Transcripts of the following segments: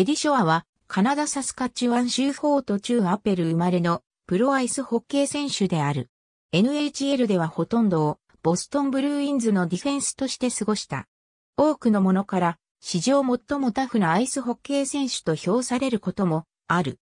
エディ・ショアは、カナダ・サスカチュワン州フォート中アペル生まれのプロアイスホッケー選手である。NHL ではほとんどをボストンブルーインズのディフェンスとして過ごした。多くのものから史上最もタフなアイスホッケー選手と評されることもある。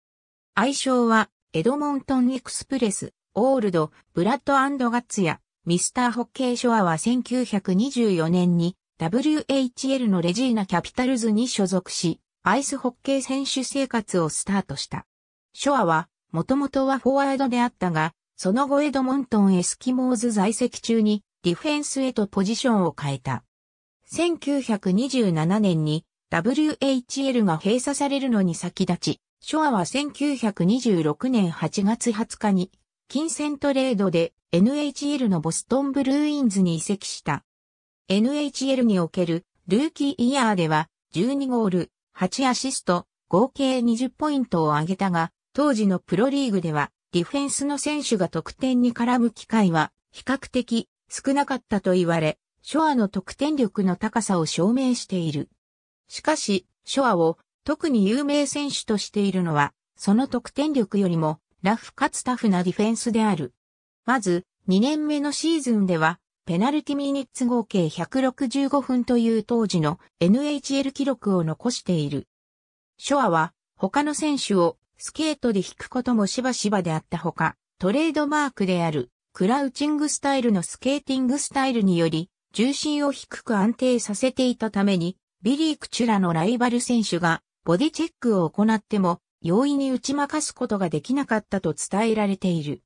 愛称はエドモントンエクスプレス、オールド、ブラッドガッツやミスターホッケーショアは1924年に WHL のレジーナキャピタルズに所属し、アイスホッケー選手生活をスタートした。ショアは、もともとはフォワードであったが、その後エドモントンエスキモーズ在籍中にディフェンスへとポジションを変えた。1927年に WHL が閉鎖されるのに先立ち、ショアは1926年8月20日に金銭トレードで NHL のボストンブルーインズに移籍した。NHL におけるルーキーイヤーでは12ゴール、8アシスト、合計20ポイントを挙げたが、当時のプロリーグでは、ディフェンスの選手が得点に絡む機会は、比較的少なかったと言われ、ショアの得点力の高さを証明している。しかし、ショアを特に有名選手としているのは、その得点力よりも、ラフかつタフなディフェンスである。まず、2年目のシーズンでは、ペナルティミニッツ合計165分という当時の NHL 記録を残している。ショアは他の選手をスケートで引くこともしばしばであったほか、トレードマークであるクラウチングスタイルのスケーティングスタイルにより重心を低く安定させていたために、ビリー・クチュラのライバル選手がボディチェックを行っても容易に打ち負かすことができなかったと伝えられている。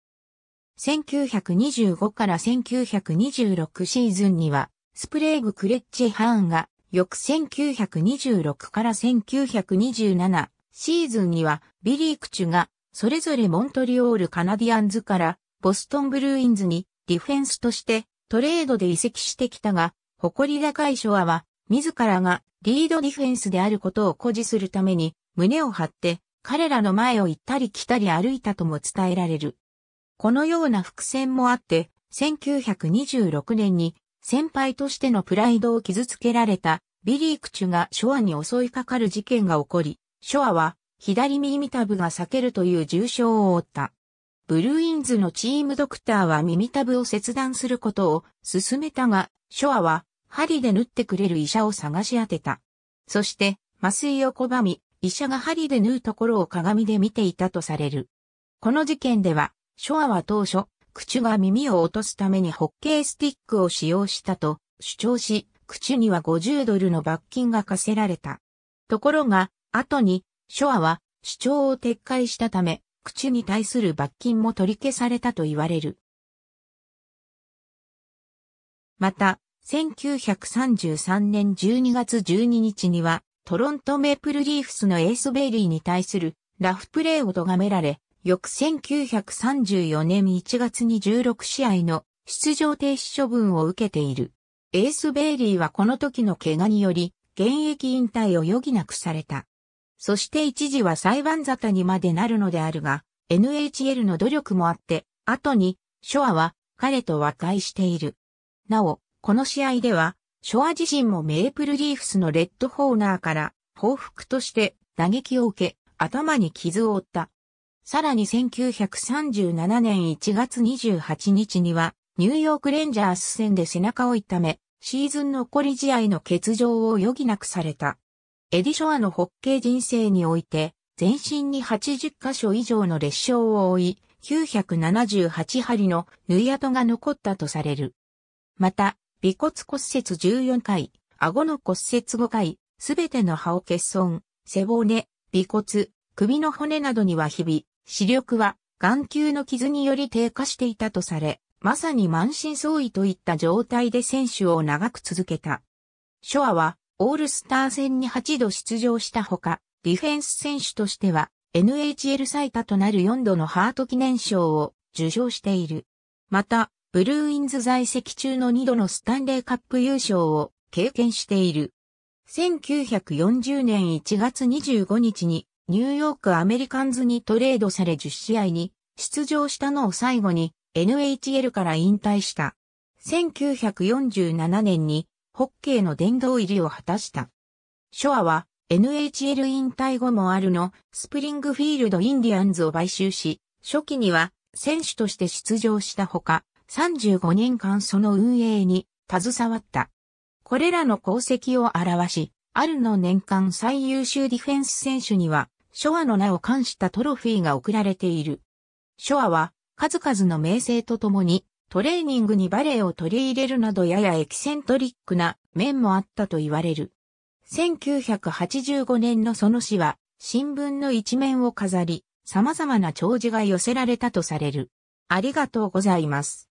1925から1926シーズンには、スプレーグ・クレッチ・ハーンが、翌1926から1927シーズンには、ビリー・クチュが、それぞれモントリオール・カナディアンズから、ボストン・ブルーインズに、ディフェンスとして、トレードで移籍してきたが、誇り高いショアは、自らがリードディフェンスであることを誇示するために、胸を張って、彼らの前を行ったり来たり歩いたとも伝えられる。このような伏線もあって、1926年に先輩としてのプライドを傷つけられたビリー・クチュがショアに襲いかかる事件が起こり、ショアは左耳たぶが裂けるという重傷を負った。ブルーインズのチームドクターは耳たぶを切断することを勧めたが、ショアは針で縫ってくれる医者を探し当てた。そして麻酔を拒み、医者が針で縫うところを鏡で見ていたとされる。この事件では、ショアは当初、クチュが耳を落とすためにホッケースティックを使用したと主張し、クチュには50ドルの罰金が課せられた。ところが、後に、ショアは主張を撤回したため、クチュに対する罰金も取り消されたと言われる。また、1933年12月12日には、トロントメープルリーフスのエースベイリーに対するラフプレーを咎められ、翌1934年1月に16試合の出場停止処分を受けている。エース・ベイリーはこの時の怪我により、現役引退を余儀なくされた。そして一時は裁判沙汰にまでなるのであるが、NHL の努力もあって、後に、ショアは彼と和解している。なお、この試合では、ショア自身もメープルリーフスのレッドホーナーから報復として打撃を受け、頭に傷を負った。さらに1937年1月28日には、ニューヨークレンジャース戦で背中を痛め、シーズン残り試合の欠場を余儀なくされた。エディショアのホッケー人生において、全身に80箇所以上の裂傷を負い、978針の縫い跡が残ったとされる。また、尾骨骨折14回、顎の骨折5回、すべての歯を欠損、背骨、尾骨、首の骨などには日々、視力は眼球の傷により低下していたとされ、まさに満身創痍といった状態で選手を長く続けた。ショアはオールスター戦に8度出場したほか、ディフェンス選手としては NHL 最多となる4度のハート記念賞を受賞している。また、ブルーインズ在籍中の2度のスタンレーカップ優勝を経験している。1940年1月25日にニューヨークアメリカンズにトレードされ10試合に出場したのを最後に NHL から引退した。1947年にホッケーの殿堂入りを果たした。ショアは NHL 引退後もあるのスプリングフィールドインディアンズを買収し、初期には選手として出場したほか、35年間その運営に携わった。これらの功績を表し、あるの年間最優秀ディフェンス選手には、ショアの名を冠したトロフィーが贈られている。ショアは数々の名声とともにトレーニングにバレエを取り入れるなどややエキセントリックな面もあったと言われる。1985年のその詩は新聞の一面を飾り様々な弔辞が寄せられたとされる。ありがとうございます。